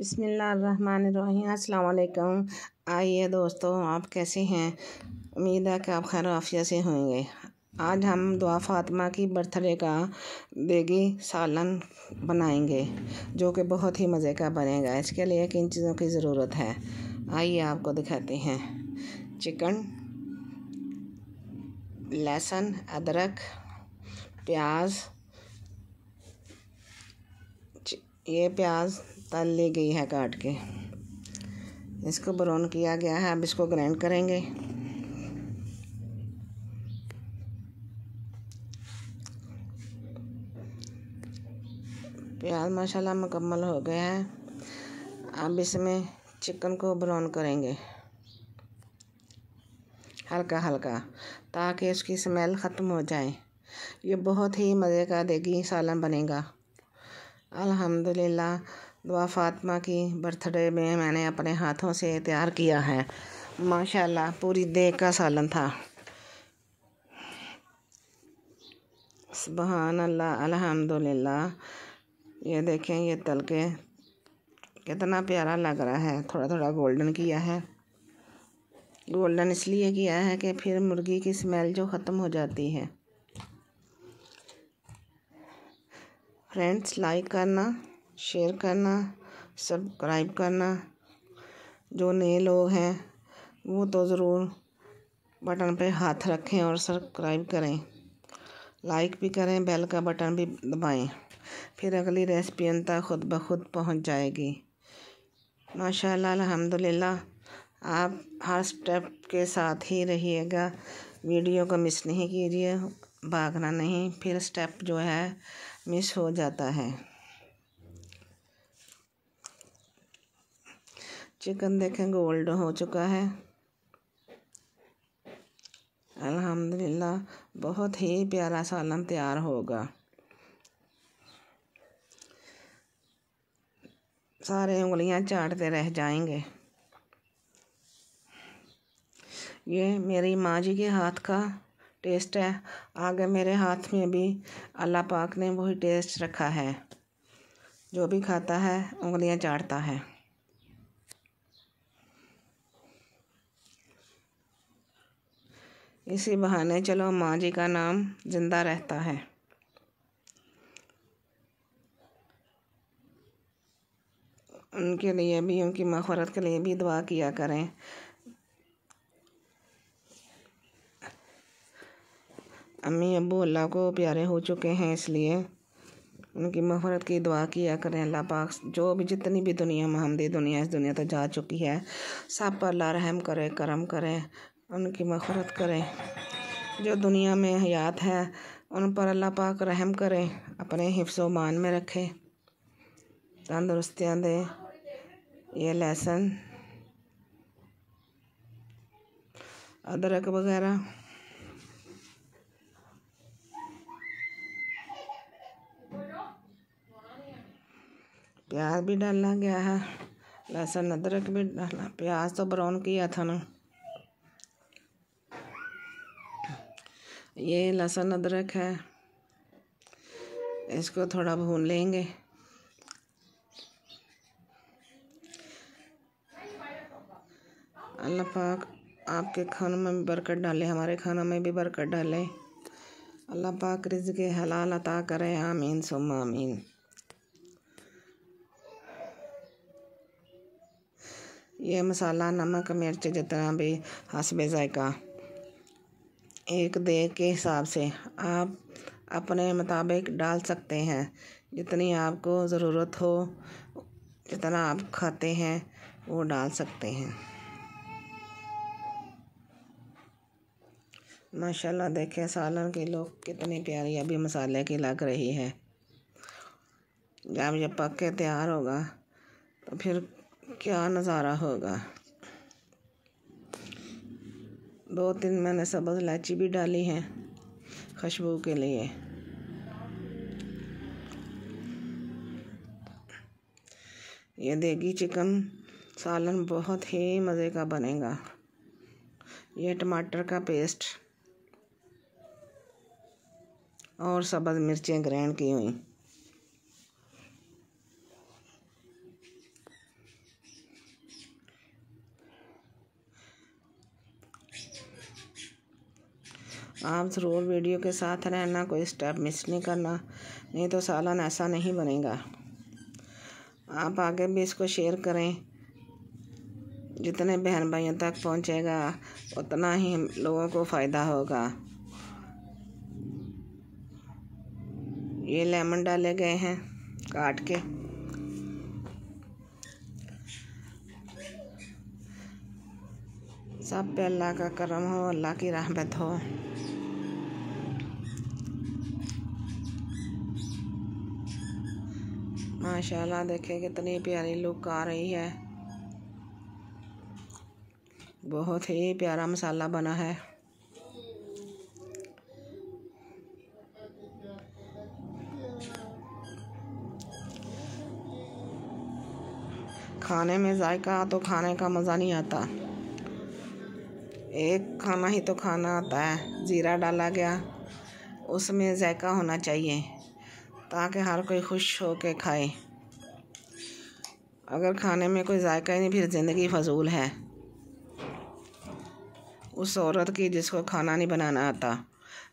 अस्सलाम वालेकुम आइए दोस्तों आप कैसे हैं उम्मीद है कि आप खैर आफिया से होंगे आज हम दुआ फातिमा की बर्थडे का बेगी सालन बनाएंगे जो कि बहुत ही मज़े का बनेगा इसके लिए किन चीज़ों की ज़रूरत है आइए आपको दिखाते हैं चिकन लहसुन अदरक प्याज ये प्याज तल ली गई है काट के इसको ब्राउन किया गया है अब इसको ग्राइंड करेंगे प्याज माशाल्लाह मुकम्मल हो गया है अब इसमें चिकन को ब्राउन करेंगे हल्का हल्का ताकि उसकी स्मेल ख़त्म हो जाए ये बहुत ही मज़े का देगी सालन बनेगा अल्हम्दुलिल्लाह दुआ फातमा की बर्थडे में मैंने अपने हाथों से तैयार किया है माशाल्लाह पूरी देख का सालन था सुबहान अल्लाह अल्हम्दुलिल्लाह ये देखें ये तल के कितना प्यारा लग रहा है थोड़ा थोड़ा गोल्डन किया है गोल्डन इसलिए किया है कि फिर मुर्गी की स्मेल जो ख़त्म हो जाती है फ्रेंड्स लाइक करना शेयर करना सब्सक्राइब करना जो नए लोग हैं वो तो ज़रूर बटन पे हाथ रखें और सब्सक्राइब करें लाइक भी करें बेल का बटन भी दबाएं फिर अगली रेसिपी अंतर खुद ब खुद पहुँच जाएगी माशाल्लाह अल्हम्दुलिल्लाह आप हर स्टेप के साथ ही रहिएगा वीडियो को मिस नहीं कीजिए भागना नहीं फिर स्टेप जो है मिस हो जाता है चिकन देखें गोल्ड हो चुका है अल्हम्दुलिल्लाह बहुत ही प्यारा सालन तैयार होगा सारे उंगलियां चाटते रह जाएंगे ये मेरी माँ जी के हाथ का टेस्ट है आगे मेरे हाथ में भी अल्लाह पाक ने वही टेस्ट रखा है जो भी खाता है उंगलियां चाटता है इसी बहाने चलो माँ जी का नाम जिंदा रहता है उनके लिए भी उनकी मफरत के लिए भी दुआ किया करें अम्मी अबू अल्लाह को प्यारे हो चुके हैं इसलिए उनकी मफरत की दुआ किया करें अल्लाह पाक जो भी जितनी भी दुनिया दे दुनिया इस दुनिया तो जा चुकी है सब पर अल्लाह रहम करे करम करे उनकी मफरत करें जो दुनिया में हयात है उन पर अल्लाह पाक रहम करें अपने हिफ्स मान में रखें तंदुरुस्तियाँ दें ये लहसुन अदरक वगैरह प्याज भी डाला गया है लहसुन अदरक भी डाला प्याज तो ब्राउन किया था ना ये लहसुन अदरक है इसको थोड़ा भून लेंगे अल्लाह पाक आपके खानों में भी बरकत डाले हमारे खानों में भी बरकत डाले अल्लाह पाक रिज के हलाल अता करे आमीन सुम आमीन ये मसाला नमक मिर्च जितना भी हंसबे जायका एक दे के हिसाब से आप अपने मुताबिक डाल सकते हैं जितनी आपको ज़रूरत हो जितना आप खाते हैं वो डाल सकते हैं माशाल्लाह देखे सालन की लोग कितनी प्यारी अभी मसाले की लग रही है जब जब पक के तैयार होगा तो फिर क्या नज़ारा होगा दो तीन मैंने सब्ज़ इलायची भी डाली है खुशबू के लिए ये देगी चिकन सालन बहुत ही मज़े का बनेगा ये टमाटर का पेस्ट और सब्ज़ मिर्चें ग्रैंड की हुई आप ज़रूर वीडियो के साथ रहना कोई स्टेप मिस नहीं करना नहीं तो सालन ऐसा नहीं बनेगा आप आगे भी इसको शेयर करें जितने बहन भाइयों तक पहुंचेगा उतना ही लोगों को फ़ायदा होगा ये लेमन डाले गए हैं काट के सब पे अल्लाह का करम हो अल्लाह की रहमत हो माशाल्लाह देखें कितनी प्यारी लुक आ रही है बहुत ही प्यारा मसाला बना है खाने में जायका तो खाने का मज़ा नहीं आता एक खाना ही तो खाना आता है ज़ीरा डाला गया उसमें जायका होना चाहिए ताकि हर कोई खुश हो के खाए अगर खाने में कोई जायका ही नहीं फिर ज़िंदगी फजूल है उस औरत की जिसको खाना नहीं बनाना आता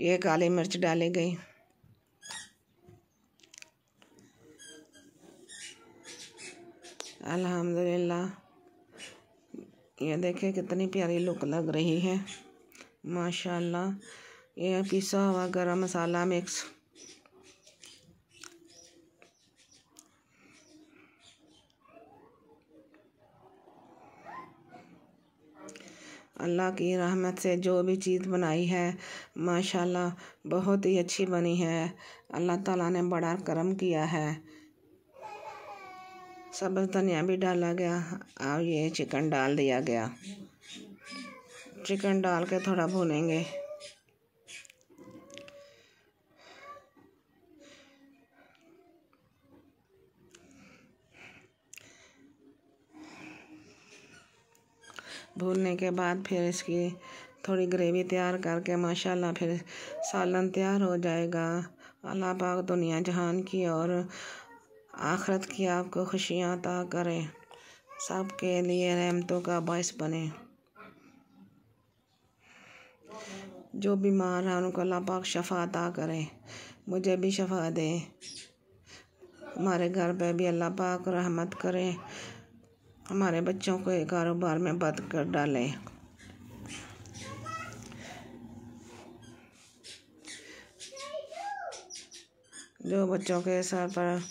ये काली मिर्च डाली गई अल्हम्दुलिल्लाह ये देखे कितनी प्यारी लुक लग रही है माशाल्लाह ये पिसा हुआ गरम मसाला मिक्स अल्लाह की रहमत से जो भी चीज़ बनाई है माशाल्लाह बहुत ही अच्छी बनी है अल्लाह ताला ने बड़ा करम किया है सब धनिया भी डाला गया और ये चिकन डाल दिया गया चिकन डाल के थोड़ा भुनेंगे भूनने के बाद फिर इसकी थोड़ी ग्रेवी तैयार करके माशाल्लाह फिर सालन तैयार हो जाएगा अल्लाह पाक दुनिया जहान की और आखरत की आपको खुशियाँ अता करें सब के लिए रहमतों का बायस बने जो बीमार हैं उनको अल्लाह पाक शफा अता करें मुझे भी शफा दें हमारे घर पे भी अल्लाह पाक रहमत करें हमारे बच्चों को कारोबार में बंद कर डालें जो बच्चों के सर पर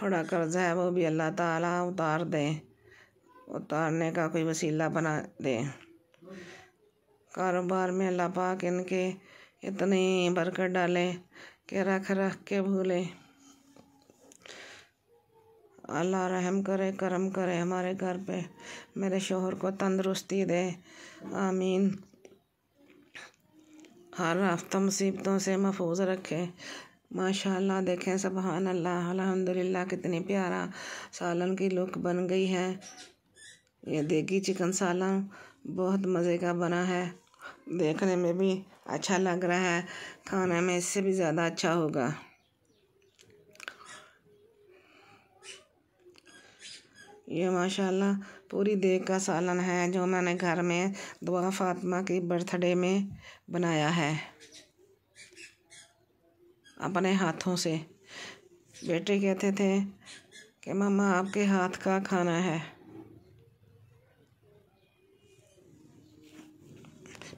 थोड़ा कर्ज है वो भी अल्लाह ताला उतार दें उतारने का कोई वसीला बना दें कारोबार में अल्लाह पाक इनके इतनी बरकत डालें कि रख रख के भूलें अल्लाह रहम करे करम करे हमारे घर पे मेरे शोहर को तंदरुस्ती दे आमीन हर हफ्ता मुसीबतों से महफूज रखे माशाल्लाह देखें सुबहान अल्लाह अलहमदिल्ला कितनी प्यारा सालन की लुक बन गई है ये देगी चिकन सालन बहुत मज़े का बना है देखने में भी अच्छा लग रहा है खाने में इससे भी ज़्यादा अच्छा होगा ये माशाल्लाह पूरी देग का सालन है जो मैंने घर में दुआ फातिमा की बर्थडे में बनाया है अपने हाथों से बेटे कहते थे कि मामा आपके हाथ का खाना है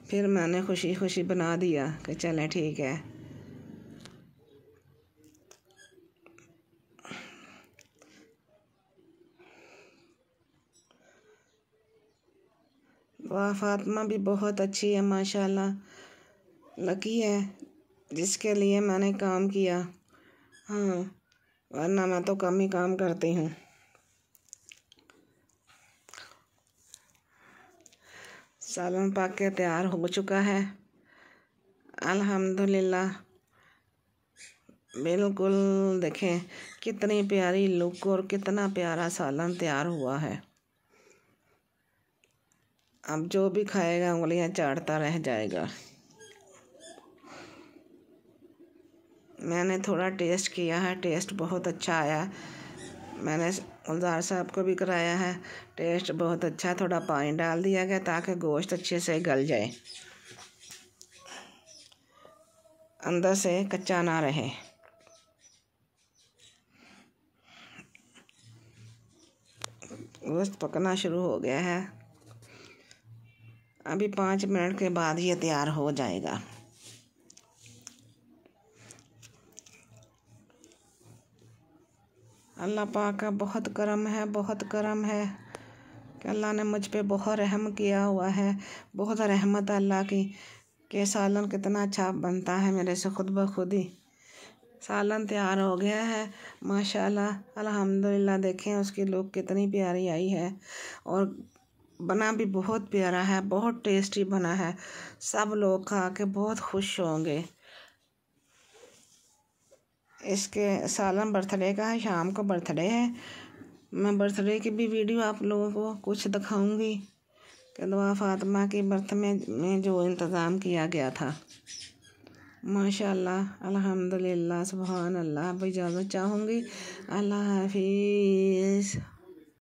फिर मैंने खुशी खुशी बना दिया कि चलें ठीक है वह फातमा भी बहुत अच्छी है माशाल्लाह लकी है जिसके लिए मैंने काम किया हाँ वरना मैं तो कम ही काम करती हूँ सालन पाक के तैयार हो चुका है अल्हम्दुलिल्लाह बिल्कुल देखें कितनी प्यारी लुक और कितना प्यारा सालन तैयार हुआ है अब जो भी खाएगा उंगलियां चाटता रह जाएगा मैंने थोड़ा टेस्ट किया है टेस्ट बहुत अच्छा आया मैंने गुलजार साहब को भी कराया है टेस्ट बहुत अच्छा थोड़ा पानी डाल दिया गया ताकि गोश्त अच्छे से गल जाए अंदर से कच्चा ना रहे गोश्त पकना शुरू हो गया है अभी पाँच मिनट के बाद ये तैयार हो जाएगा अल्लाह पाक का बहुत करम है बहुत करम है कि अल्लाह ने मुझ पे बहुत रहम किया हुआ है बहुत रहमत अल्लाह की कि सालन कितना अच्छा बनता है मेरे से खुद ब खुद ही सालन तैयार हो गया है माशाल्लाह अल्हम्दुलिल्लाह देखें उसकी लुक कितनी प्यारी आई है और बना भी बहुत प्यारा है बहुत टेस्टी बना है सब लोग खा के बहुत खुश होंगे इसके सालम बर्थडे का है शाम को बर्थडे है मैं बर्थडे की भी वीडियो आप लोगों को कुछ दिखाऊंगी कि दुआ फातमा की बर्थ में, में जो इंतज़ाम किया गया था माशाल्लाह अल्हम्दुलिल्लाह सुबहान अल्लाह अब इजाज़त चाहूँगी अल्लाह हाफिज़